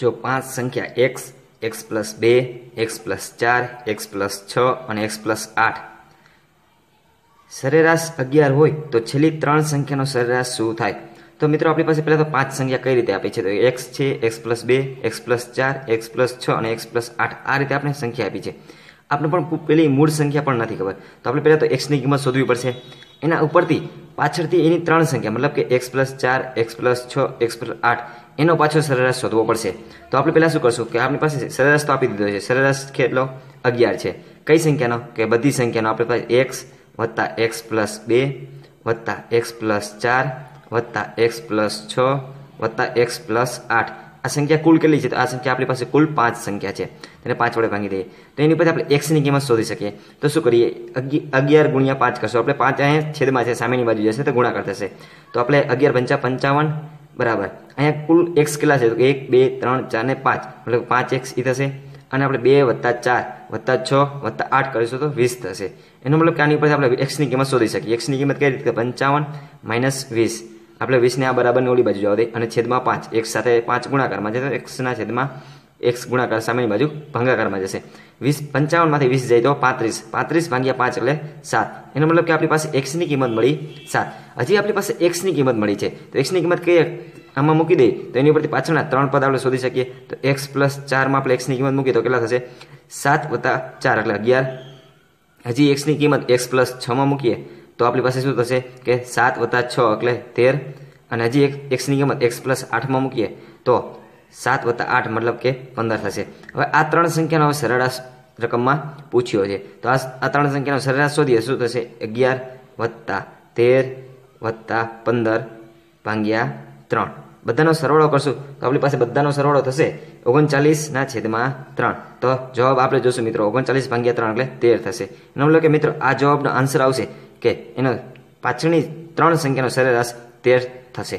જો પાંચ સંખ્યા એક્સ એક્સ પ્લસ બે એક્સ પ્લસ ચાર એક્સ પ્લસ છ અને એક્સ પ્લસ આઠ સરેરાશ અગિયાર હોય તો છેલ્લી ત્રણ સંખ્યાનો સરેરાશ શું થાય તો મિત્રો આપણી પાસે પહેલાં તો પાંચ સંખ્યા કઈ રીતે આપી છે તો એક્સ છે એક્સ પ્લસ બે એક્સ પ્લસ ચાર એક્સ પ્લસ છ અને એક્સ પ્લસ આઠ આ રીતે આપણે સંખ્યા આપી છે આપણે પણ પેલી મૂળ સંખ્યા પણ નથી ખબર તો આપણે પહેલાં તો એક્સની કિંમત શોધવી પડશે એના ઉપરથી પાછળથી એની ત્રણ સંખ્યા મતલબ કે એક્સ પ્લસ ચાર એક્સ પ્લસ છ એક્સ પ્લસ આઠ એનો પાછો સરેરાશ શોધવો પડશે તો આપણે પહેલાં શું કરશું કે આપણી પાસે સરેરાશ તો આપી દીધો છે સરેરાશ કેટલો અગિયાર છે કઈ સંખ્યાનો કે બધી સંખ્યાનો આપણી પાસે એક્સ વત્તા એક્સ પ્લસ બે વત્તા એક્સ પ્લસ ચાર વત્તા એક્સ પ્લસ છ વત્તા એક્સ પ્લસ આઠ આ સંખ્યા કુલ કેટલી છે તો આ સંખ્યા આપણી પાસે કુલ પાંચ સંખ્યા છે તેને પાંચ વડે ભાગી દઈએ તો એની પછી આપણે એક્સની કિંમત શોધી શકીએ તો શું કરીએ અગિયાર ગુણ્યા પાંચ કરશો આપણે પાંચ અહીંયા છેદમાં છે સામેની બાજુ જશે તો ગુણાકાર થશે તો આપણે અગિયાર પંચા પંચાવન બરાબર અહીંયા કુલ એક્સ કેટલા છે તો એક બે ત્રણ ચાર ને પાંચ એટલે પાંચ એક્સ એ થશે અને આપણે બે વત્તા ચાર વત્તા છ વત્તા આઠ કરીશું તો વીસ થશે એનો મતલબ કે આની ઉપર આપણે એક્સની કિંમત શોધી શકીએ એક્સની કિંમત કઈ રીતે પંચાવન માઇનસ વીસ આપણે વીસને આ બરાબર ઓલી બાજુ જવા દઈએ અને છેદમાં પાંચ એક સાથે પાંચ ગુણાકારમાં જશે એક્સના છેદમાં એક્સ ગુણાકાર સામેની બાજુ ભંગાકારમાં જશે વીસ પંચાવનમાંથી વીસ જાય તો પાંત્રીસ પાંત્રીસ ભાગ્યા પાંચ એટલે સાત એનો મતલબ કે આપણી પાસે એક્સની કિંમત મળી સાત હજી આપણી પાસે એક્સની કિંમત મળી છે તો એક્સની કિંમત કઈ આમાં મૂકી દઈએ તો એની ઉપરથી પાછળના ત્રણ પદ આપણે શોધી શકીએ તો એક્સ પ્લસ ચારમાં આપણે એક્સની કિંમત મૂકીએ તો કેટલા થશે સાત વત્તા ચાર એટલે અગિયાર હજી એક્સની કિંમત એક્સ પ્લસ છમાં મૂકીએ તો આપણી પાસે શું થશે કે સાત વત્તા છ એટલે તેર અને હજી એક એક્સની કિંમત એક્સ પ્લસ આઠમાં મૂકીએ તો સાત વત્તા આઠ મતલબ કે પંદર થશે હવે આ ત્રણ સંખ્યાનો હવે સરેરાશ રકમમાં પૂછ્યો છે તો આ આ ત્રણ સંખ્યાનો સરેરાશ શોધીએ શું થશે અગિયાર વત્તા તેર વત્તા પંદર ભાંગ્યા ત્રણ બધાનો સરવાળો કરશું તો આપણી પાસે બધાનો સરવાળો થશે ઓગણચાલીસના છેદમાં ત્રણ તો જવાબ આપણે જોશું મિત્રો ઓગણચાલીસ ભાંગ્યા ત્રણ એટલે તેર થશે લો કે મિત્રો આ જવાબનો આન્સર આવશે કે એનો પાછળની ત્રણ સંખ્યાનો સરેરાશ તેર થશે